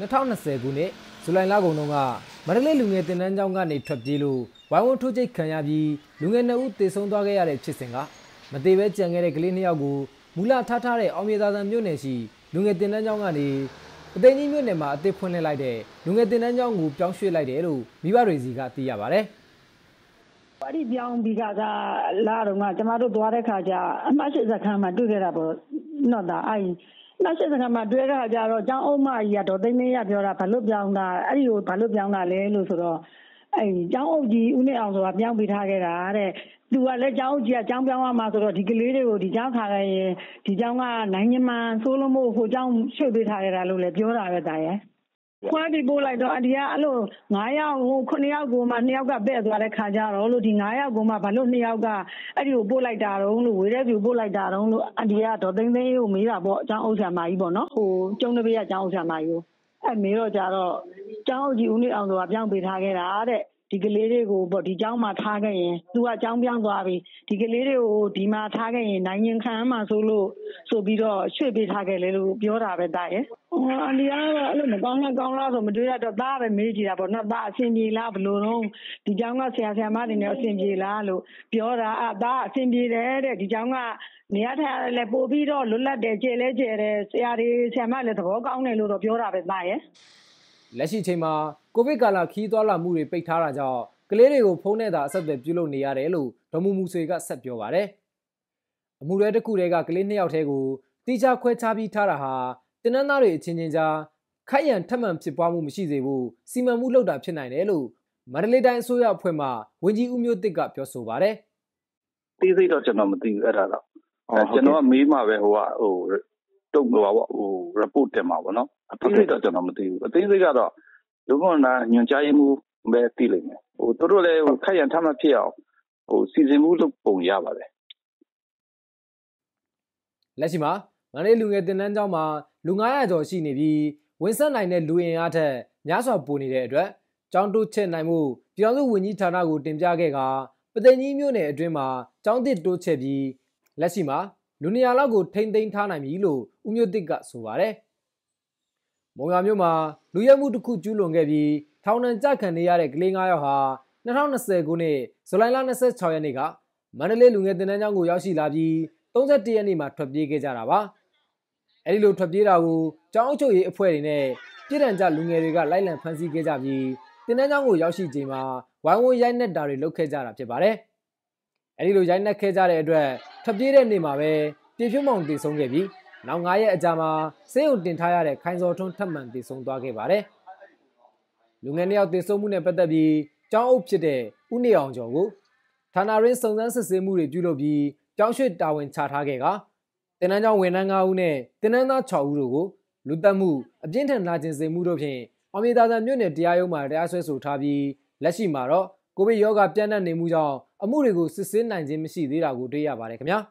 2020ခုနှစ်ဇူလိုင်လကုန်တုန်းကမန္တလေးလူငယ်တင်နန်းကျောင်းကနေထွက်ပြေးလို့ဝိုင်းဝန်းထိုးချိတ်ခံရပြီးလူငယ်နှစ်ဦးသေဆုံးသွားခဲ့ရတဲ့ဖြစ်စဉ်ကမသေးပဲကြံခဲ့တဲ့ကလေးနှစ်ယောက်ကိုမူလထားထားတဲ့အောင်မြေသာဆန်မြို့နယ်ရှိလူငယ်တင်နန်းကျောင်းကနေအသိန်းကြီးမြို့နယ်မှာအသစ်ဖွင့်လှစ်လိုက်တဲ့လူငယ်တင်နန်းကျောင်းကိုပြောင်းရွှေ့လိုက်တယ်လို့မိဘတွေစီကသိရပါဗျ။ပါရီပြောင်းပြီးကကလာတော့ကကျမတို့သွားတဲ့ခါကျအမှတ်ရှိစခန်းမှာတွေ့ခဲ့တာပေါ့နော်ဒါအဲ့။နှောင့်ယှက်စကားမတွဲတာကျတော့ကျောင်းအုပ်မကြီးကဒေါ်သိန်းသင်းရပြောတာဘာလို့ပြောင်းတာ၊အဲ့ဒီကိုဘာလို့ပြောင်းတာလဲလို့ဆိုတော့ကျောင်းအုပ်ကြီးဦးနေအောင်ဇော်ကပြောင်းပေးထားခဲ့တာတဲ့။သူကလည်းကျောင်းအုပ်ကြီးကကျောင်းပြောင်းရမှာဆိုတော့ဒီကလေးတွေကိုဒီကျောင်းထားခဲ့ရင်ဒီကျောင်းကနိုင်ကျဉ်းမှာစိုးလို့မို့ဟိုကျောင်းရွှေ့ပေးထားခဲ့တာလို့လည်းပြောတာပဲ“သားရယ်”ခွဲပြီးပို့လိုက်တော့အန်တီကအဲ့လို၅ယောက်၇ယောက်ကိုမှ၂ယောက်ကပဲ့သွားတဲ့အခါကျတော့ဒီ၅ယောက်ကိုမှဘာလို့၂ယောက်ကအဲ့ဒီကိုပို့လိုက်တာတုန်းလို့ဝေတဲ့ဆီကိုပို့လိုက်တာတုန်းလို့အန်တီကဒေါ်သိန်းသိန်းအေးကိုမေးတာပေါ့ကျောင်းအုပ်ဆရာမကြီးပေါ့နော်။ကျုံးသပိတ်ကကျောင်းအုပ်ဆရာမကြီးကိုအဲ့မေးတော့ကျတော့ကျောင်းအုပ်ကြီးဦးနေအောင်ဇော်ကပြောင်းပေးထားခဲ့တာတဲ့ဒီကလေးတွေကိုဒီကျောင်းမှာထားခဲ့ရင်သူကကျောင်းပြောင်းသွားပြီ။ဒီကလေးတွေကိုဒီမှာထားခဲ့ရင်နိုင်ကျင်ခံရမှာစိုးလို့ဆိုပြီးတော့ရွှေ့ပေးထားခဲ့တယ်လို့ပြောတာပဲ။အန်တီကတော့အဲ့လိုမကောင်းလားကောင်းလားဆိုမတွေးတတ်တော့သားကပဲမေးကြည့်တာပေါ့နော်။သားအဆင်ပြေလားဘယ်လိုတုန်း။ဒီကျောင်းကဆရာဆရာမတွေနဲ့အဆင်ပြေလားလို့ပြောတာ။သားကအဆင်ပြေတယ်တဲ့။ဒီကျောင်းကနေရထိုင်ရတာလည်းပိုပြီးတော့လွတ်လပ်တယ်။ကျယ်လည်းကျယ်တယ်။ဆရာတွေဆရာမတွေလည်းသဘောကောင်းတယ်လို့တော့ပြောတာပဲ။”လက်ရှိချိန်မှာကိုဗစ်ကာလခီးသွားလာမှုတွေပိတ်ထားတာကြောင့်ကလေးတွေကိုဖုန်းနဲ့သာအဆက်အသွယ်ပြုလုပ်နေရတယ်လို့ဒေါ်မူမူဆွေကဆက်ပြောပါတယ်။အမှုရဲတစ်ခုတည်းကကလေးနှစ်ယောက်တည်းကိုတိကျခွဲခြားပြီးထားတာဟာတင်းနှန်းသားတွေအချင်းချင်းကြားခိုက်ရန်ထက်မှန်ဖြစ်ပွားမှုမရှိစေဘူးစီမံမှုလုပ်တာဖြစ်နိုင်တယ်လို့မန္တလေးတိုင်းအစိုးရအဖွဲ့မှဝန်ကြီးဦးမျိုးတစ်ကပြောဆိုပါတယ်။သိသိတော့ကျွန်တော်မသိဘူးအဲ့ဒါတော့ကျွန်တော်ကမေးမှပဲဟိုကဟိုတုံ့ဟို report တင်မှာပေါ့နော်အသေးစိတ်တော့ကျွန်တော်မသိဘူးအသေးစိတ်ကတော့လူခွန်နာညွန်ကြားရေးမှူးပဲသိလိမ့်မယ်ဟိုတို့လည်းခက်ရန်ထမဖြစ်အောင်ဟိုစီစဉ်မှုလုပ်ပုံရပါတယ်လက်ရှိမှာမန္တလေးလူငယ်တင်နန်းကျောင်းမှာလူ900ကျော်ရှိနေပြီးဝန်ဆက်နိုင်တဲ့လူရင်အားထက်များစွာပိုနေတဲ့အတွက်ကျောင်းတိုးချဲ့နိုင်မှု ပြည်ထောင်စုဝန်ကြီးဌာနကိုတင်ပြခဲ့ကပသိမ်ကြီးမြို့နယ်အတွင်းမှာကျောင်းသစ်တိုးချဲ့ပြီးလက်ရှိမှာလူနေရာလောက်ကိုထိမ့်သိမ်းထားနိုင်ပြီလို့ဦးမျိုးတစ်ကဆိုပါတယ်။မုံရမြို့မှာလူရဲမှုတစ်ခုကျူးလွန်ခဲ့ပြီးထောင်ဒဏ်ကြခံနေရတဲ့ကလေး9ယောက်ဟာ2020ခုနှစ်ဇူလိုင်လ26ရက်နေ့ကမန္တလေးလူငယ်တင်နန်းကျောင်းကိုရောက်ရှိလာပြီး31ရက်နေ့မှာထွက်ပြေးခဲ့ကြတာပါ။အဲဒီလိုထွက်ပြေးတာကိုကျောင်းအုပ်ချုပ်ရေးအဖွဲ့တွေနဲ့ပြည်ထန်ကြလူငယ်တွေကလိုက်လံဖမ်းဆီးခဲ့ကြပြီးတင်နန်းကျောင်းကိုရောက်ရှိချိန်မှာဝိုင်းဝန်းရိုက်နှက်တာတွေလုပ်ခဲ့ကြတာဖြစ်ပါတယ်။အဲဒီလိုရိုက်နှက်ခဲ့ကြတဲ့အတွက်ထွက်ပြေးတဲ့နေ့မှာပဲပြည်ဖြူမောင်တည်ဆုံးခဲ့ပြီးနောက်9ရက်အကြာမှာစေယုံတင်ထားရတဲ့ခိုင်စော်ထွန်းထပ်မံတည်ဆုံးသွားခဲ့ပါတယ်။လူငယ်နှစ်ယောက်တည်ဆုံးမှုနဲ့ပတ်သက်ပြီးကျောင်းအုပ်ဖြစ်တဲ့ဦးနေအောင်ကျော်ကိုဌာနရင်းစုံစမ်းစစ်ဆေးမှုတွေပြုလုပ်ပြီးကျောင်းရွှေ့တာဝန်ချထားခဲ့ကတင်နန်းကျောင်းဝန်ထမ်း9ဦးနဲ့တင်နန်းသား6ဦးတို့ကိုလူတက်မှုအပြင်းထန်လာကျင်စေမှုတို့ဖြင့်အောင်မြေသာသာမြို့နယ်တရားရုံးမှာတရားစွဲဆိုထားပြီးလက်ရှိမှာတော့ကိုဗစ်ရောဂါပြန့်နှံ့နေမှုကြောင့်အမှုတွေကိုစစ်ဆေးနိုင်ခြင်းမရှိသေးတာကိုတွေ့ရပါတယ်ခင်ဗျာ။